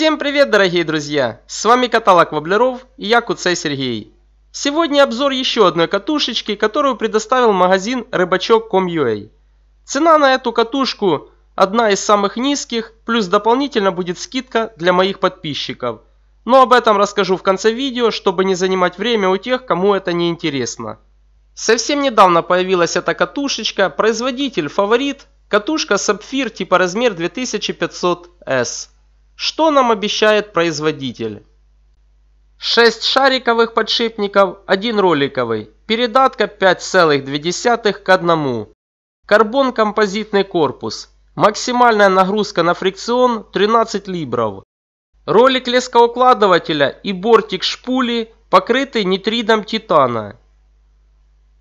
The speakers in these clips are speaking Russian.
Всем привет, дорогие друзья! С вами каталог Воблеров и я Куцей Сергей. Сегодня обзор еще одной катушечки, которую предоставил магазин рыбачок.com.ua. Цена на эту катушку одна из самых низких, плюс дополнительно будет скидка для моих подписчиков. Но об этом расскажу в конце видео, чтобы не занимать время у тех, кому это не интересно. Совсем недавно появилась эта катушечка, производитель Фаворит, катушка Сапфир типа размер 2500S. Что нам обещает производитель? 6 шариковых подшипников, 1 роликовый. Передатка 5,2 к 1. Карбон-композитный корпус. Максимальная нагрузка на фрикцион 13 либров. Ролик лескоукладывателя и бортик шпули покрыты нитридом титана.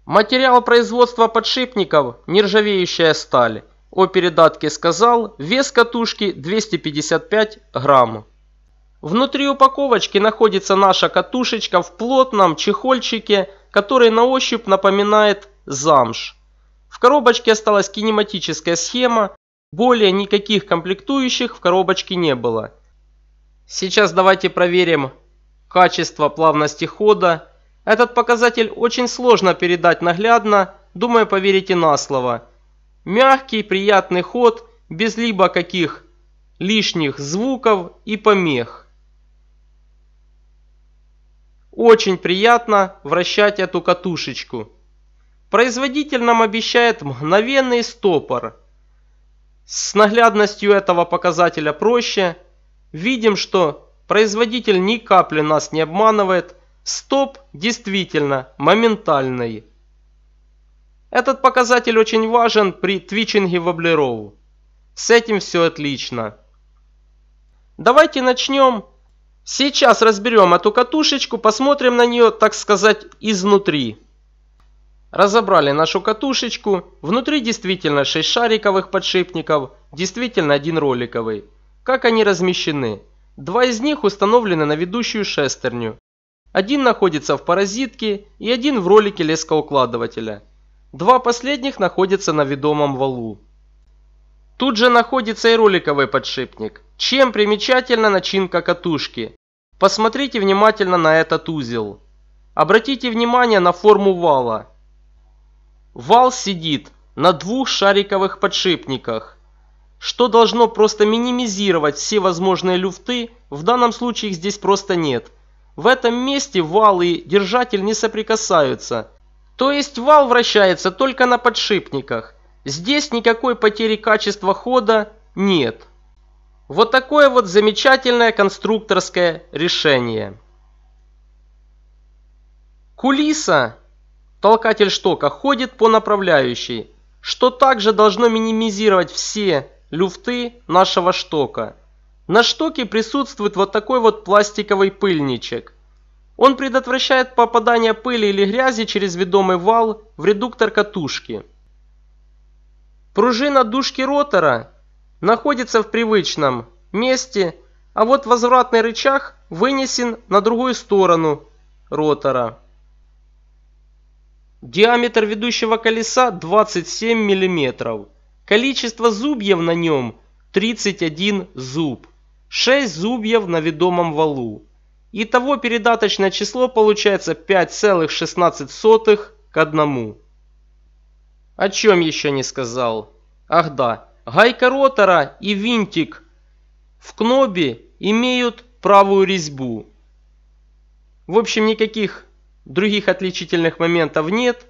Материал производства подшипников – нержавеющая сталь о передатке сказал, вес катушки 255 грамм. Внутри упаковочки находится наша катушечка в плотном чехольчике, который на ощупь напоминает замш. В коробочке осталась кинематическая схема, более никаких комплектующих в коробочке не было. Сейчас давайте проверим качество плавности хода. Этот показатель очень сложно передать наглядно, думаю поверите на слово. Мягкий приятный ход, без либо каких лишних звуков и помех. Очень приятно вращать эту катушечку. Производитель нам обещает мгновенный стопор. С наглядностью этого показателя проще. Видим, что производитель ни капли нас не обманывает. Стоп действительно моментальный. Этот показатель очень важен при твичинге воблеров. С этим все отлично. Давайте начнем. Сейчас разберем эту катушечку, посмотрим на нее, так сказать, изнутри. Разобрали нашу катушечку. Внутри действительно 6 шариковых подшипников, действительно один роликовый. Как они размещены? Два из них установлены на ведущую шестерню. Один находится в паразитке и один в ролике лескоукладывателя. Два последних находятся на ведомом валу. Тут же находится и роликовый подшипник. Чем примечательна начинка катушки? Посмотрите внимательно на этот узел. Обратите внимание на форму вала. Вал сидит на двух шариковых подшипниках, что должно просто минимизировать все возможные люфты, в данном случае их здесь просто нет. В этом месте вал и держатель не соприкасаются – то есть вал вращается только на подшипниках. Здесь никакой потери качества хода нет. Вот такое вот замечательное конструкторское решение. Кулиса, толкатель штока, ходит по направляющей, что также должно минимизировать все люфты нашего штока. На штоке присутствует вот такой вот пластиковый пыльничек. Он предотвращает попадание пыли или грязи через ведомый вал в редуктор катушки. Пружина дужки ротора находится в привычном месте, а вот возвратный рычаг вынесен на другую сторону ротора. Диаметр ведущего колеса 27 мм. Количество зубьев на нем 31 зуб. 6 зубьев на ведомом валу. Итого передаточное число получается 5,16 к 1. О чем еще не сказал? Ах да, гайка ротора и винтик в кнобе имеют правую резьбу. В общем, никаких других отличительных моментов нет.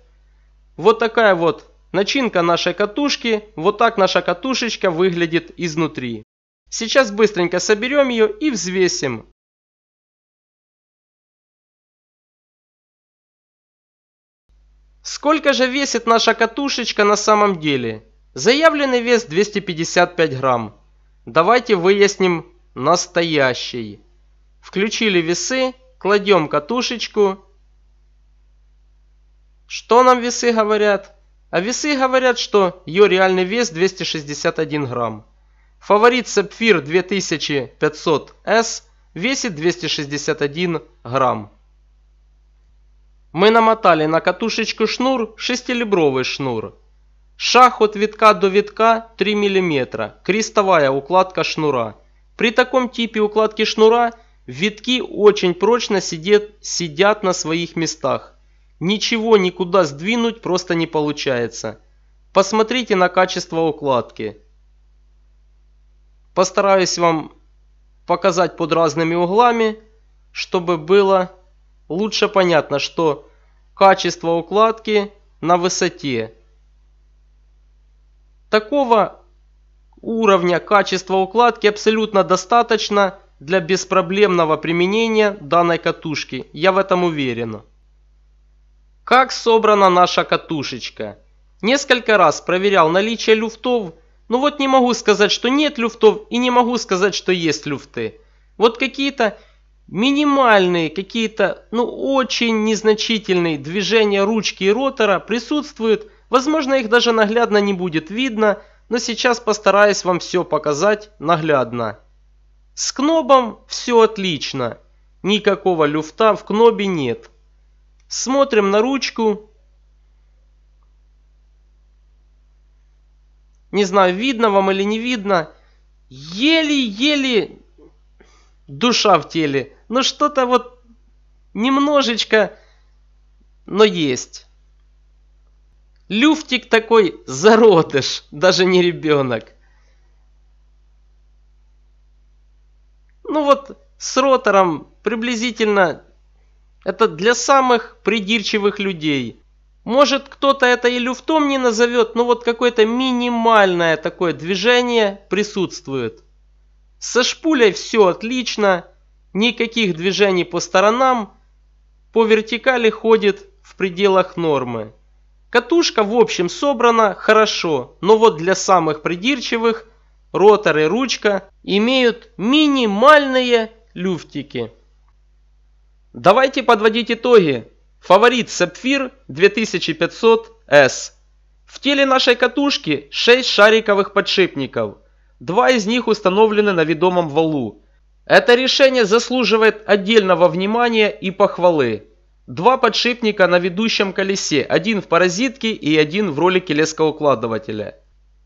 Вот такая вот начинка нашей катушки, вот так наша катушечка выглядит изнутри. Сейчас быстренько соберем ее и взвесим. Сколько же весит наша катушечка на самом деле? Заявленный вес 255 грамм. Давайте выясним настоящий. Включили весы, кладем катушечку. Что нам весы говорят? А весы говорят, что ее реальный вес 261 грамм. Фаворит Сапфир 2500S весит 261 грамм. Мы намотали на катушечку шнур шестилибровый шнур. Шаг от витка до витка 3 мм, крестовая укладка шнура. При таком типе укладки шнура витки очень прочно сидят, сидят на своих местах. Ничего никуда сдвинуть просто не получается. Посмотрите на качество укладки. Постараюсь вам показать под разными углами, чтобы было лучше понятно, что качество укладки на высоте. Такого уровня качества укладки абсолютно достаточно для беспроблемного применения данной катушки, я в этом уверен. Как собрана наша катушечка? Несколько раз проверял наличие люфтов, ну вот не могу сказать, что нет люфтов и не могу сказать, что есть люфты. Вот какие-то Минимальные какие-то, ну очень незначительные движения ручки и ротора присутствуют. Возможно их даже наглядно не будет видно, но сейчас постараюсь вам все показать наглядно. С кнобом все отлично. Никакого люфта в кнобе нет. Смотрим на ручку. Не знаю, видно вам или не видно. Еле-еле душа в теле. но ну, что-то вот немножечко, но есть. Люфтик такой зародыш, даже не ребенок. Ну вот с ротором приблизительно это для самых придирчивых людей. Может кто-то это и люфтом не назовет, но вот какое-то минимальное такое движение присутствует. Со шпулей все отлично, никаких движений по сторонам, по вертикали ходит в пределах нормы. Катушка в общем собрана хорошо, но вот для самых придирчивых ротор и ручка имеют минимальные люфтики. Давайте подводить итоги. Фаворит Сапфир 2500S. В теле нашей катушки 6 шариковых подшипников – Два из них установлены на ведомом валу. Это решение заслуживает отдельного внимания и похвалы. Два подшипника на ведущем колесе, один в паразитке и один в роли лескоукладывателя.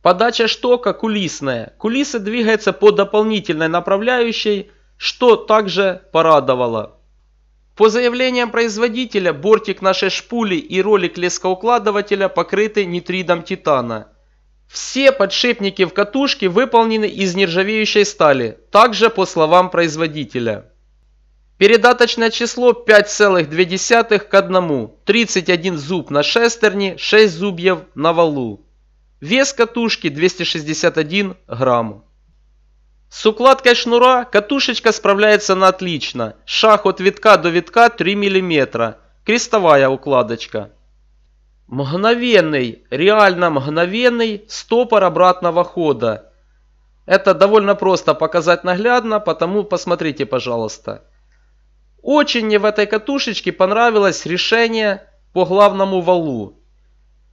Подача штока кулисная. Кулиса двигается по дополнительной направляющей, что также порадовало. По заявлениям производителя, бортик нашей шпули и ролик лескоукладывателя покрыты нитридом титана – все подшипники в катушке выполнены из нержавеющей стали, также по словам производителя. Передаточное число 5,2 к 1, 31 зуб на шестерне, 6 зубьев на валу. Вес катушки 261 грамм. С укладкой шнура катушечка справляется на отлично. Шаг от витка до витка 3 мм. Крестовая укладочка мгновенный, реально мгновенный стопор обратного хода. Это довольно просто показать наглядно, потому посмотрите, пожалуйста. Очень мне в этой катушечке понравилось решение по главному валу.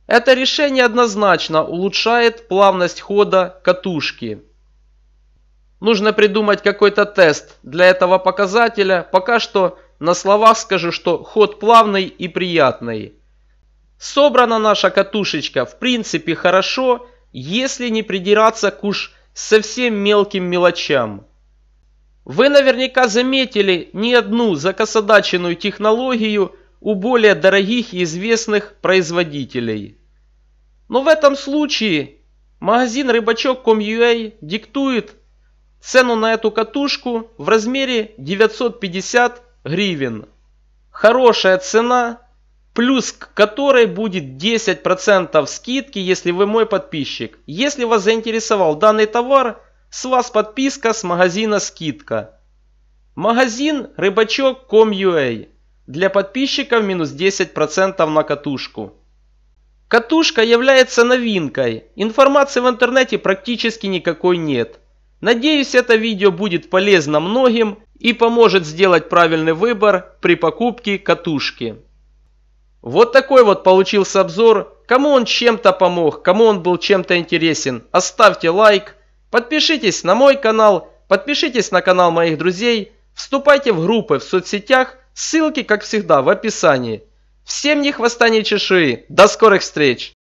Это решение однозначно улучшает плавность хода катушки. Нужно придумать какой-то тест для этого показателя. Пока что на словах скажу, что ход плавный и приятный. Собрана наша катушечка в принципе хорошо, если не придираться к уж совсем мелким мелочам. Вы наверняка заметили не одну закосодаченную технологию у более дорогих и известных производителей. Но в этом случае магазин рыбачок.com.ua а диктует цену на эту катушку в размере 950 гривен. Хорошая цена плюс к которой будет 10% скидки, если вы мой подписчик. Если вас заинтересовал данный товар, с вас подписка с магазина скидка. Магазин рыбачок.com.ua для подписчиков минус 10% на катушку. Катушка является новинкой, информации в интернете практически никакой нет. Надеюсь это видео будет полезно многим и поможет сделать правильный выбор при покупке катушки. Вот такой вот получился обзор. Кому он чем-то помог, кому он был чем-то интересен, оставьте лайк. Подпишитесь на мой канал, подпишитесь на канал моих друзей. Вступайте в группы в соцсетях, ссылки, как всегда, в описании. Всем не хвоста не чешуи. До скорых встреч!